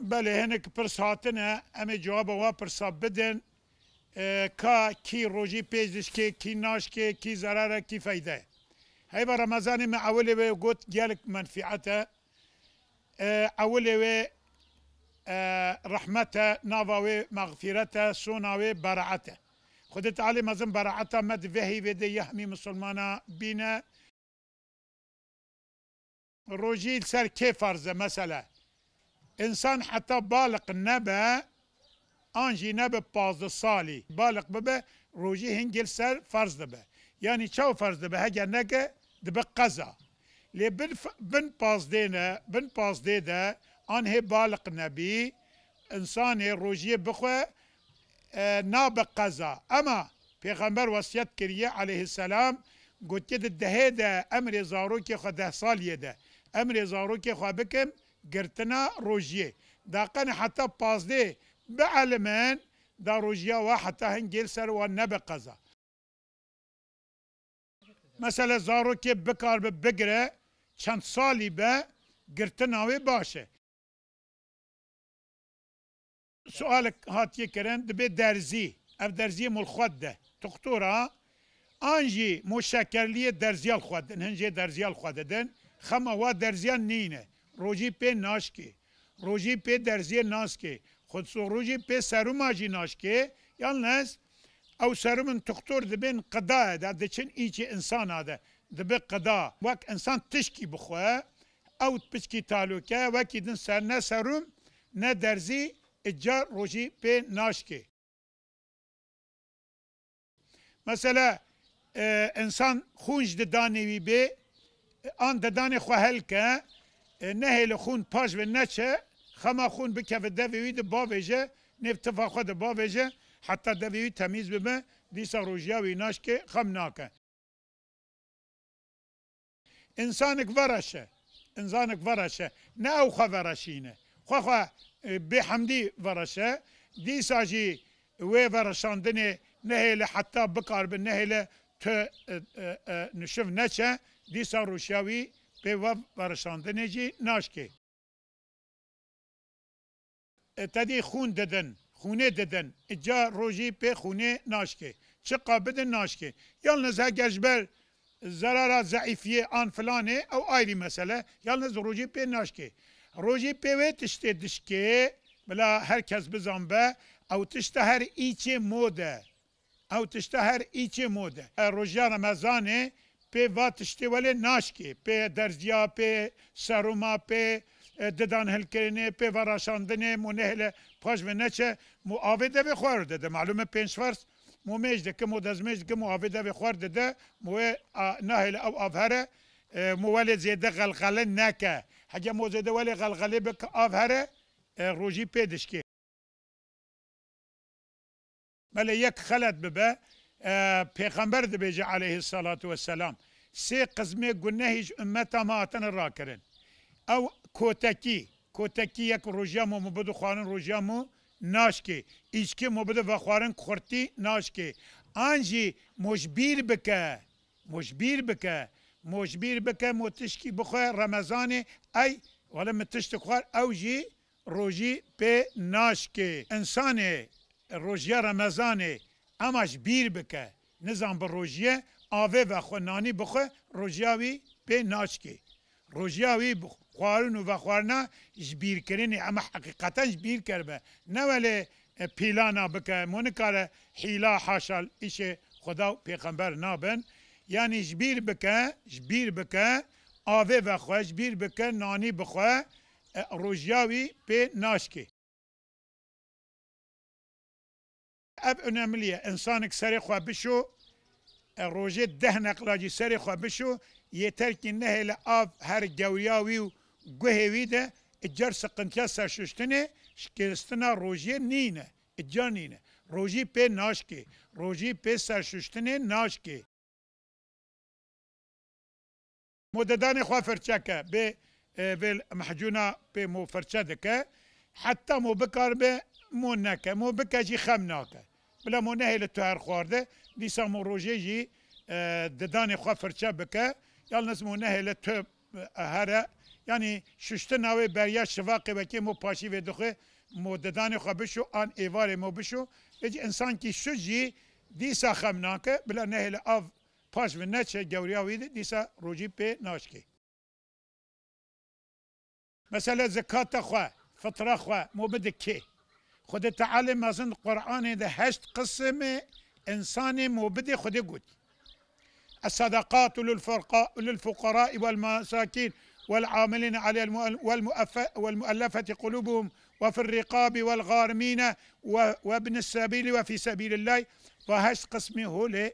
بله هنک پرس هاتنه امه جواب وا پرسا بدن که کی روژی پیزش که کی ناش که کی ضرره کی فایده هی با رمضان ما اولی و گوت گلک منفعته اولی و رحمته ناوا و مغفرته سونا و برعته خود تعالی مزن برعته مد وهی و دی یحمی مسلمانا بینه روژی سر کی فرزه مثلا انسان حتى بالغ نبا انجي نبا بازد صالي بالغ ببا روجي هنجل سر فرز دبا يعني شو فرز دبا هجا نجا دبا قزا لي بن, ف... بن بازدينا بن بازدينا ان هي بالغ نبي انسان بخو اه ناب قزا اما غمر وصیت کریه عليه السلام قلت يد ده امر زاروكي خده ده ده امر زاروكي خو گرتنا روجيه داقن حتى بازدي بعلمان دا روجيا وحتى هنجيل سر والنبي قزا مثلا زارو كي بكار ببقرة چند سالي با قرتناوي باشه سؤالك هاتي كرن دبي درزي اف درزي مول خود ده تقطورا انجي مشكرليه درزيال خود دن هنجي درزيال خود دن خما وا درزيال نينه روژی پی ناش که روژی پی درزی ناس که خود روژی پی سروما جی ناش که یالنز او سرومن تختور دبین قدا ده دچن ایچی انسان ده دبی قدا وک انسان تشکی بخواه او پچکی تالوکه وکی دن سر نه سروم نه درزی اجا روژی پی ناش که مثلا انسان خونج د دانوی به آن د دانې خو هلکه نهي لخون پاش و نچه خما خون بکف دویوی ده باویجه نف تفاقه ده باویجه حتی دویوی تمیز ببه دیسا و ایناش که خم ناکه انسانك ورشه انسانك ورشه نه او خو ورشینه خواه خواه اه، به حمدی ورشه دیسا جی وی ورشاندنه نه له حتی به نه له ت اه، اه، نشف نچه دیسا سا به و برشاندنه جی ناشکه تدی خون ددن خونه ددن اجا روژی به خونه ناشکه چه قابد ناشکه یالنز ها گجبر زرارا ضعیفیه آن فلانه او آیری مسئله یالنز روژی به ناشکه روژی به و تشته دشکه بلا herkes bizanbe ew tişte her îçê mode ew tişte her îçê mode Rojya Remezanê pe va tiştê naşkê pê derziya pê serûma pê didan hilkirinê pê ve raşandinê mû nehêle paş ve neçe mû avê devê xwar dide malûme pênc fers mû mêj dikim û dezmêj dikim û avê devê xwar dide mû wê nahêle ew av here mû welê zêde xelxelê neke hege mû zêde welê xelxelê bike av here rojî pê dişkê melê yek xelet bibe پیغمبر دبیجه علیه الصلاة والسلام سه قسمه گنهش امتا ما آتن را کرن او کوتکی کوتکی یک روژامو مبدو خوارن روژامو ناشکی ایشکی مبدو و خوارن خورتی ناشکی آنجی مجبیر بکه مجبیر بکه مجبیر بکه متشکی بخواه رمضان ای ولی متشت خوار او جی روژی پی ناشکی انسان روژی رمضانه اماش بیر بکه نزان به روژیه آوه و خونانی بخواه روژیاوی پی ناشکی روژیاوی خوارن و خوارنا جبیر کرنی اما حقیقتا جبیر کربه نه ولی پیلانا بکه مونکاره حیلا حاشال ایش خدا و پیغمبر نابن یعنی جبیر بکه جبیر بکه آوه و خواه جبیر بکه نانی بخواه روژیاوی پی ناشکی اف önemliye insanık serê xwe bişo e, rojê deh neqlacî serê xwe bişo yeter ki nehêle av her gewriya wî û guhê wî de e car siqintiya serşiştinê şikestina rojiyê nîne e ca nîne rojî pê naşkê rojî pê serşiştinê naşkê Modedanê xwa firçeke bê vê mehcûna pê mo firçe dike heta mo bikar be مو نکه مو بکه جی خم ناکه بلا مو نهی تو هر خوارده دیسا مو روژه جی ددان خواه فرچه بکه یالنز مو نهی تو هره یعنی ششته ناوی بریا شواقی بکی مو پاشی و دخه مو ددان خواه بشو آن ایوار مو بشو اج انسان کی شو جی دیسا خم ناکه بلا نهی آف پاش و نچه گوریا ویده دیسا روژی پی ناشکی مثلا زکات خو فطره خو مو بده کی خود تعالی مزن قرآن ده هشت قسم انسان موبدی خود گود الصدقات للفقراء والمساكين والعاملين على والمؤلفة قلوبهم وفي الرقاب والغارمين وابن السبيل وفي سبيل الله وهش قسمي هولي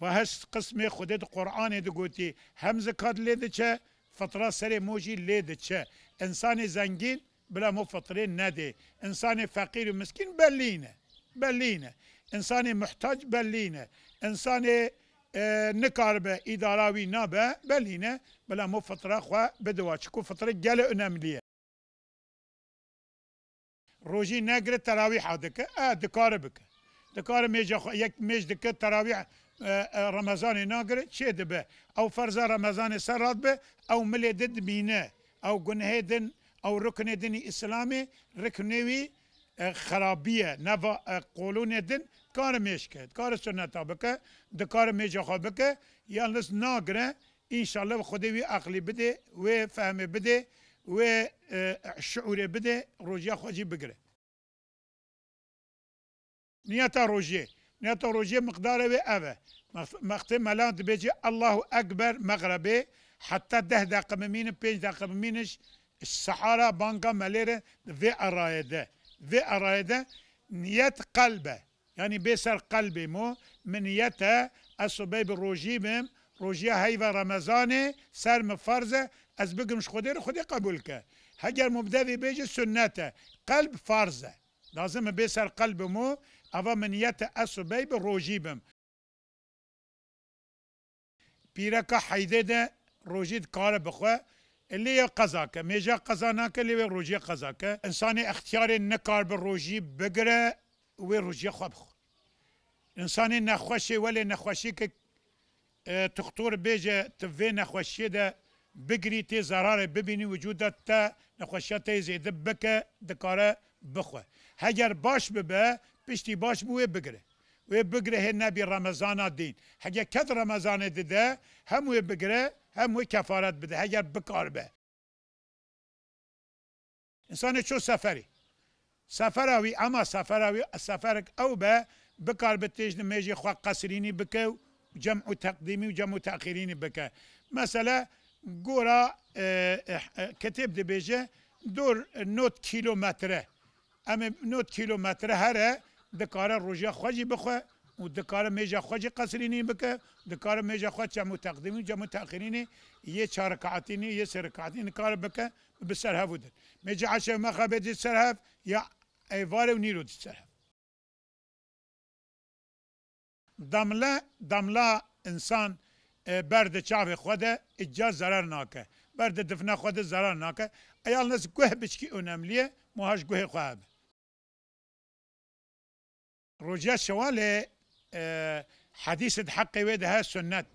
وهش قسمي خدد قرآن دقوتي هم زكاد ليدتشا فترة سري موجي ليدتشا انسان زنجين بلا مفطرين نادي إنسان فقير ومسكين بلينا بلينا إنسان محتاج بلينا إنسان آه نكاربه إداراوي نابا بلينا بلا مفطرة خوا بدوا شكو فطرة جالة أناملية روجي نقر التراويح هذاك آه دكاربك دكار ميج يك ميج دك التراويح آه، آه، رمضان ناقر شيد به أو فرزه رمضان سرات به أو ملي دد مينا أو قنهدن او رکن دین اسلام رکنوی خرابیه نوا قولون دین کار میش کرد کار سنت بکه د کار میج خو بکه یالس ناگره ان شاء الله خدای وی عقلی بده و فهم بده و شعور بده روجا خوجی بگره نیت روجه نیت روجه مقدار و اوه مقتی ملان دبیجه الله اکبر مغربه حتی ده دقیقه مینه پنج دقیقه مینش سحارا بانگا ملیره و ارایده و ارایده نیت قلبه یعنی بسر سر مو منیت به بر رژیم رژیا های و رمضانی سر مفرض از بگم خودی رو خودی قبول که هجر مبدأی بیج سنته، قلب فرزه، لازم بسر سر قلب مو اوه منیت به بر رژیم پیرکا حیده رژید کار بخواه، اللي هي قزاكه ميجا قزاناك اللي وي روجي قزاكه انساني اختياري نكار بالروجي بقرا وي روجي خبخ انساني نخوشي ولا نخوشي ك اه تخطور بيجا تفي نخوشي ده بقري تي زرار ببيني وجودة تا نخوشي تي زيد بك دكارة بخوه هجر باش ببه بشتي باش بوي بقرا وي بقرا هنا برمضان الدين حاجة كد رمضان ده هم وي بقرا هموی کفارت بده اگر بکار به انسان چو سفری سفر اوی اما سفر اوی سفرک او به بکار به تیج خواه قصرینی بکه و جمع و تقدیمی و جمع و تأخیرینی بکه مثلا گورا کتب دی بیجه دور نوت کیلومتره اما نوت کیلومتره هره دکاره روژه خواجی بخواه و دکار میجا خود چه قصری نیم بکه دکار میجا خود چه متقدمی چه متأخرینی یه چهار کاتی نی یه سه رکعتی نکار بکه بسر هفت دن میجا عشر مخابه دی سر هفت یا ایوار و نیرو دی سر هفت دملا دمله انسان اه، برد چاف خود اجا ضرر ناکه برد دفن خود ضرر ناکه ایال نس گوه بچکی اونملیه مهاش گوه خواه روجه شواله حديث حقي ويد ها سنت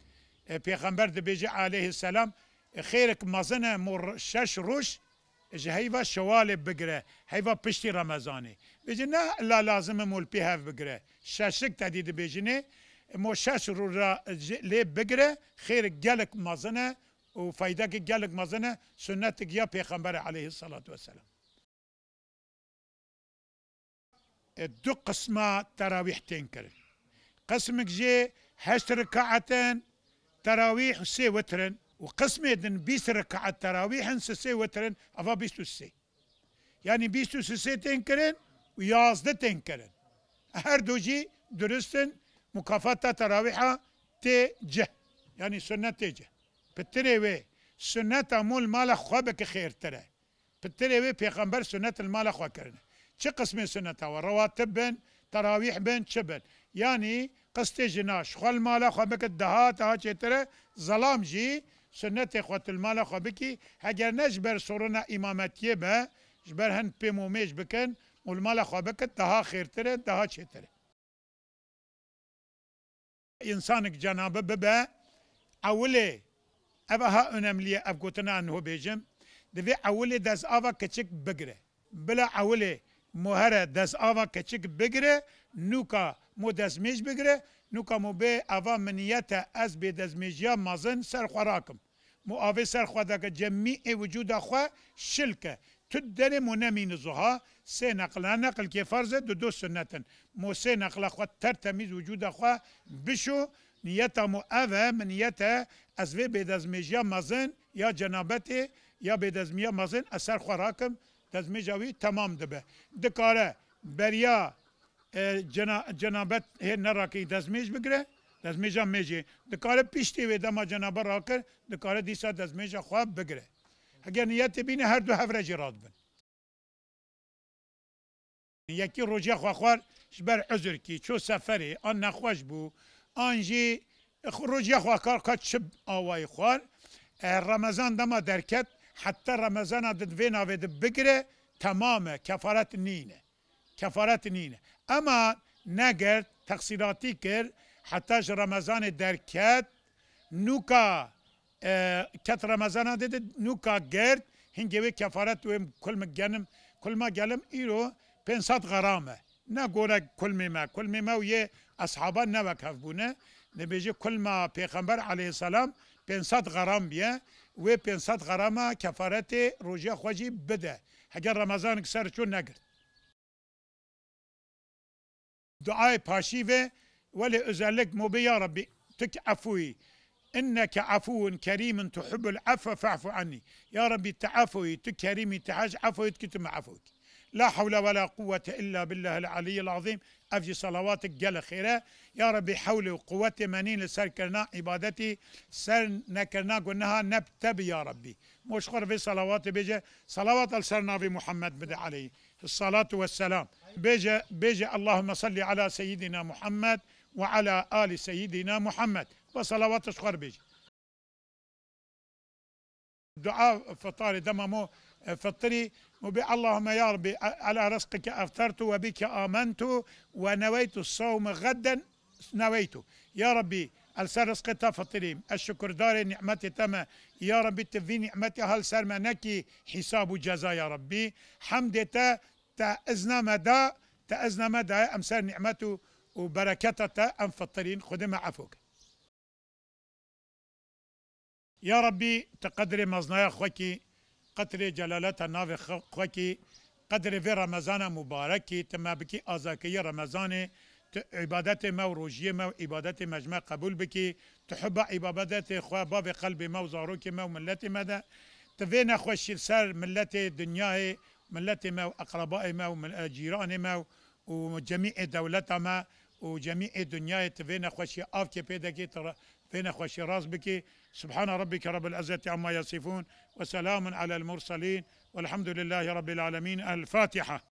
آه، پیغمبر ده بيجي عليه السلام خيرك مزنه مر شش روش جه شوالي شوال بگره بشتي پشتی بيجي نا لا لازم مول بيها بقرة ششك تديد تدید بیجی مو شش روش لي بقرة خيرك جالك مزنه وفايدك جالك که گلک مزنه سنت یا پیغمبر الصلاة والسلام اه، دو قسمه تراويح تین قسمك جي حشت ركعتين تراويح سي وترن وقسم يدن بيس ركعة تراويح سي وترن أفا بيستو سي يعني بيستو سي تنكرن ويازد تنكرن هر دوجي درستن تراويحة تي جه يعني سنة جه بتري وي سنة مول مال خوابك خير ترى بتري وي بيغمبر سنة المال خوا كرنا شي قسم سنة رواتب بن تراويح بن شبن يعني قصد جناش خو المالا خو بکت دهات ها چتره ظلام جی سنت خو المالا خو بکی هگر نش بر سورنا امامتیه به جبر هن پیمومیش بکن المالا خو بکت دها خیرتره دها چتره insanık cenabı bebe evli ev ha önemli ev gotuna anhu bejim divi evli dez ava keçik bigre bila evli مو هر دست آوا کچک بگیره نوکا مو دزمیج بگیره نوکا مو به آوا منیت از به دزمیجیا مازن سر خوراکم مو آوه سر خواده که جمعی وجود خواه شلکه تدر مو نمین زها سه نقل نقل که فرضه دو دو سنتن مو سه نقل خواه تر تمیز وجود خواه بشو نیت مو اوه منیت از به دزمیجیا مازن یا جنابت یا به دزمیجیا مازن اثر خوراکم dezmeca wî temam dibe dikare beriya e, cenabet hêrna rakî dezmêj bigire dezmêja mêjê dikare piştê wê dema cenaba rakir dikare dîsa dezmêja xwe bigire heger niyetê bîne her du hevre jê radibin yekî rojiya xwaxwar ji ber ezirkî çû seferê an nexweş bû an jî e, rojiya xwakar ka çib awayî xwar e, remezan dema derket حتی رمضان عدد وینا وید بگیره تمامه کفارت نینه کفارت نینه اما نگرد تقصیراتی کرد حتی رمضان درکت نوکا کت رمضان نوکا نوکا گرد هنگوی کفارت ویم کل گنم کل ما گلم رو 500 غرامه نه گوره ما کل ما و یه اصحابا نوکف بونه نبیجه ما پیغمبر علیه السلام 500 غرام بیه و 500 غرامه کفارت روژه خواجی بده اگر رمضان کسر چون نگرد دعای پاشی و ولی ازالک موبی یا ربی تک عفوی انك عفو كريم تحب العفو فاعف عني يا ربي تعفوي تكريمي تحاج عفوي تكتم عفوك لا حول ولا قوة إلا بالله العلي العظيم أفجي صلواتك جل خيرا يا ربي حولي وقوتي منين لسر كرنا عبادتي سر نكرنا قلناها نبتبي يا ربي مش في صلوات بيجي صلوات لسرنا في محمد بدي عليه الصلاة والسلام بيجي بيجي اللهم صل على سيدنا محمد وعلى آل سيدنا محمد وصلوات شخر بيجي دعاء فطاري دمامو فطري وبي اللهم يا ربي على رزقك أفطرت وبك آمنت ونويت الصوم غدا نويت يا ربي السر رزق تفطريم الشكر دار نعمتي تما يا ربي تفي نعمتي هل سر منكي حساب جزاء يا ربي حمد تا تا ازنا مدى تا ازنا مدى امسر نعمته وبركته تا ام فطرين خدمة عفوك يا ربي تقدري مزنايا خوكي قطر جلالت ناف خوکی قدر وی رمضان مبارکی تما بکی آزاکی رمضان عبادت ما و روجی ما و عبادت مجمع قبول بکی تحب عبادت خواه باب قلب ما و زاروک ما و ملت ما ده تفي نخوش سر ملت دنياي ملت ما اقرباء ما وجيران ما وجميع دولتنا وجميع دنياي تفي نخوش آف كي بيدكي بين أخوة شيراز بك سبحان ربك رب العزة عما يصفون وسلام على المرسلين والحمد لله رب العالمين الفاتحة